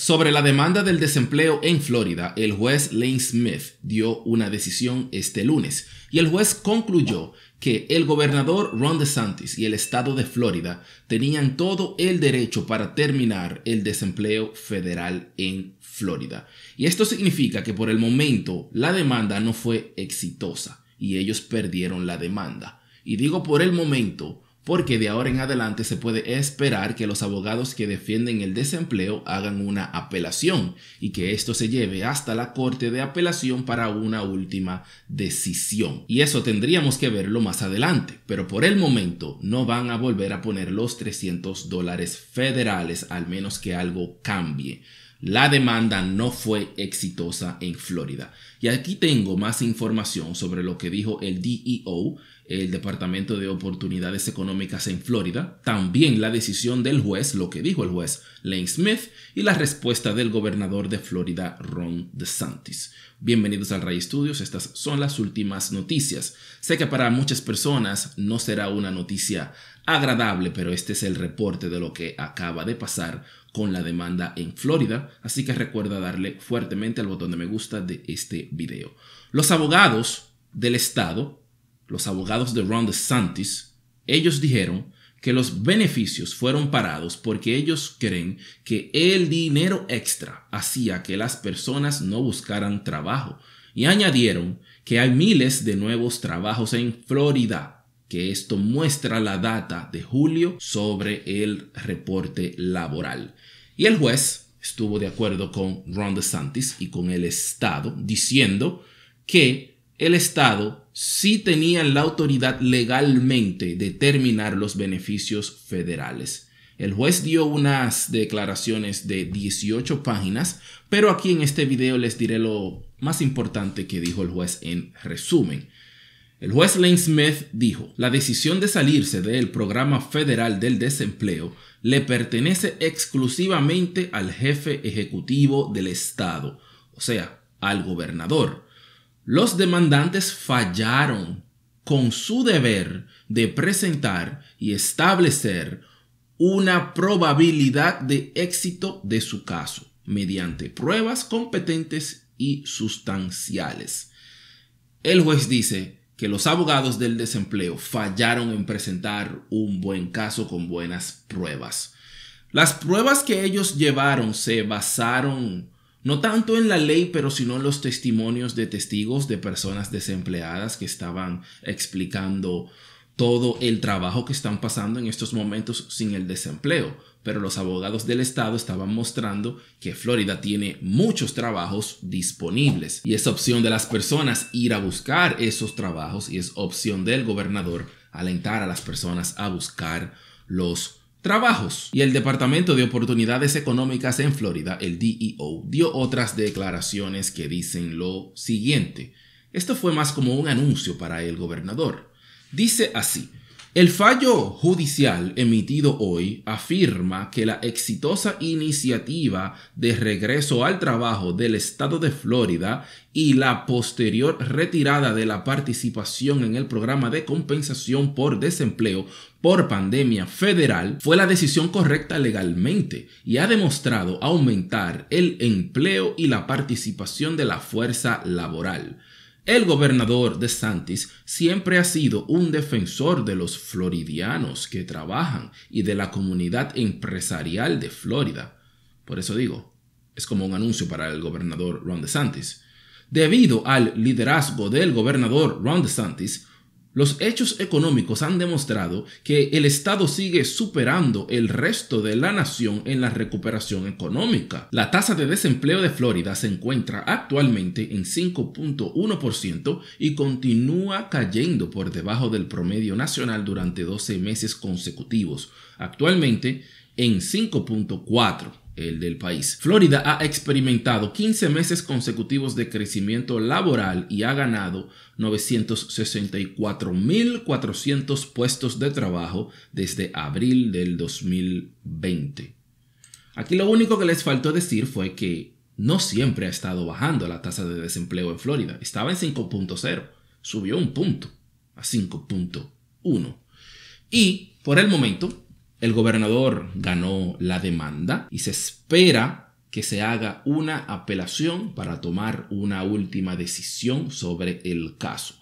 Sobre la demanda del desempleo en Florida, el juez Lane Smith dio una decisión este lunes y el juez concluyó que el gobernador Ron DeSantis y el estado de Florida tenían todo el derecho para terminar el desempleo federal en Florida. Y esto significa que por el momento la demanda no fue exitosa y ellos perdieron la demanda. Y digo por el momento porque de ahora en adelante se puede esperar que los abogados que defienden el desempleo hagan una apelación y que esto se lleve hasta la Corte de Apelación para una última decisión. Y eso tendríamos que verlo más adelante, pero por el momento no van a volver a poner los 300 dólares federales al menos que algo cambie. La demanda no fue exitosa en Florida. Y aquí tengo más información sobre lo que dijo el DEO, el Departamento de Oportunidades Económicas en Florida, también la decisión del juez, lo que dijo el juez Lane Smith, y la respuesta del gobernador de Florida, Ron DeSantis. Bienvenidos al Ray Studios, estas son las últimas noticias. Sé que para muchas personas no será una noticia agradable, pero este es el reporte de lo que acaba de pasar con la demanda en Florida, así que recuerda darle fuertemente al botón de me gusta de este video. Los abogados del Estado, los abogados de Ron DeSantis, ellos dijeron que los beneficios fueron parados porque ellos creen que el dinero extra hacía que las personas no buscaran trabajo y añadieron que hay miles de nuevos trabajos en Florida que esto muestra la data de julio sobre el reporte laboral. Y el juez estuvo de acuerdo con Ron DeSantis y con el Estado, diciendo que el Estado sí tenía la autoridad legalmente de terminar los beneficios federales. El juez dio unas declaraciones de 18 páginas, pero aquí en este video les diré lo más importante que dijo el juez en resumen. El juez Lane Smith dijo, la decisión de salirse del programa federal del desempleo le pertenece exclusivamente al jefe ejecutivo del Estado, o sea, al gobernador. Los demandantes fallaron con su deber de presentar y establecer una probabilidad de éxito de su caso mediante pruebas competentes y sustanciales. El juez dice, que los abogados del desempleo fallaron en presentar un buen caso con buenas pruebas. Las pruebas que ellos llevaron se basaron no tanto en la ley, pero sino en los testimonios de testigos de personas desempleadas que estaban explicando todo el trabajo que están pasando en estos momentos sin el desempleo. Pero los abogados del Estado estaban mostrando que Florida tiene muchos trabajos disponibles y es opción de las personas ir a buscar esos trabajos y es opción del gobernador alentar a las personas a buscar los trabajos. Y el Departamento de Oportunidades Económicas en Florida, el DEO, dio otras declaraciones que dicen lo siguiente. Esto fue más como un anuncio para el gobernador. Dice así. El fallo judicial emitido hoy afirma que la exitosa iniciativa de regreso al trabajo del estado de Florida y la posterior retirada de la participación en el programa de compensación por desempleo por pandemia federal fue la decisión correcta legalmente y ha demostrado aumentar el empleo y la participación de la fuerza laboral. El gobernador de Santis siempre ha sido un defensor de los floridianos que trabajan y de la comunidad empresarial de Florida. Por eso digo, es como un anuncio para el gobernador Ron DeSantis. Debido al liderazgo del gobernador Ron DeSantis, los hechos económicos han demostrado que el Estado sigue superando el resto de la nación en la recuperación económica. La tasa de desempleo de Florida se encuentra actualmente en 5.1% y continúa cayendo por debajo del promedio nacional durante 12 meses consecutivos, actualmente en 5.4% el del país. Florida ha experimentado 15 meses consecutivos de crecimiento laboral y ha ganado 964.400 puestos de trabajo desde abril del 2020. Aquí lo único que les faltó decir fue que no siempre ha estado bajando la tasa de desempleo en Florida. Estaba en 5.0, subió un punto a 5.1. Y por el momento, el gobernador ganó la demanda y se espera que se haga una apelación para tomar una última decisión sobre el caso.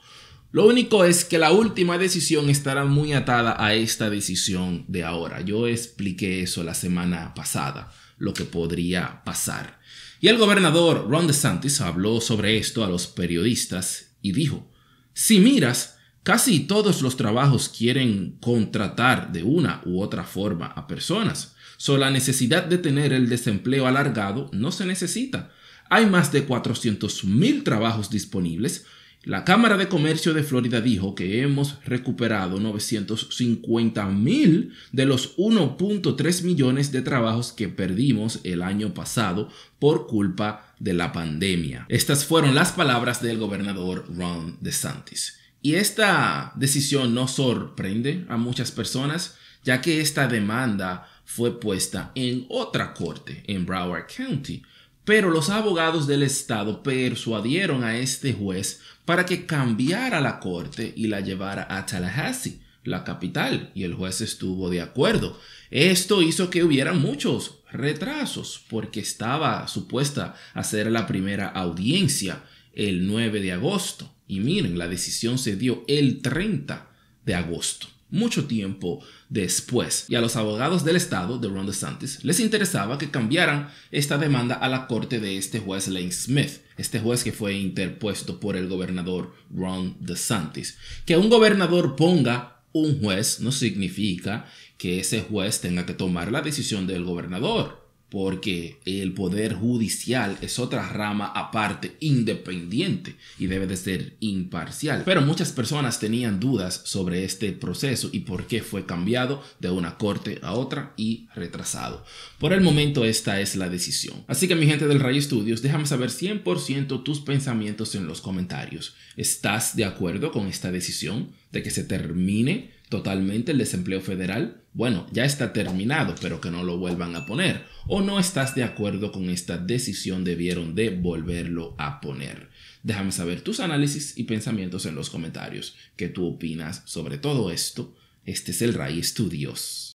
Lo único es que la última decisión estará muy atada a esta decisión de ahora. Yo expliqué eso la semana pasada, lo que podría pasar. Y el gobernador Ron DeSantis habló sobre esto a los periodistas y dijo, si miras Casi todos los trabajos quieren contratar de una u otra forma a personas, so la necesidad de tener el desempleo alargado no se necesita. Hay más de 400.000 trabajos disponibles. La Cámara de Comercio de Florida dijo que hemos recuperado 950.000 de los 1.3 millones de trabajos que perdimos el año pasado por culpa de la pandemia. Estas fueron las palabras del gobernador Ron DeSantis. Y esta decisión no sorprende a muchas personas, ya que esta demanda fue puesta en otra corte, en Broward County. Pero los abogados del Estado persuadieron a este juez para que cambiara la corte y la llevara a Tallahassee, la capital, y el juez estuvo de acuerdo. Esto hizo que hubiera muchos retrasos, porque estaba supuesta a ser la primera audiencia el 9 de agosto. Y miren, la decisión se dio el 30 de agosto, mucho tiempo después. Y a los abogados del estado de Ron DeSantis les interesaba que cambiaran esta demanda a la corte de este juez Lane Smith, este juez que fue interpuesto por el gobernador Ron DeSantis. Que un gobernador ponga un juez no significa que ese juez tenga que tomar la decisión del gobernador porque el poder judicial es otra rama aparte, independiente, y debe de ser imparcial. Pero muchas personas tenían dudas sobre este proceso y por qué fue cambiado de una corte a otra y retrasado. Por el momento esta es la decisión. Así que mi gente del Rayo Studios, déjame saber 100% tus pensamientos en los comentarios. ¿Estás de acuerdo con esta decisión de que se termine totalmente el desempleo federal, bueno, ya está terminado, pero que no lo vuelvan a poner. O no estás de acuerdo con esta decisión, debieron de volverlo a poner. Déjame saber tus análisis y pensamientos en los comentarios. ¿Qué tú opinas sobre todo esto? Este es el Ray Studios.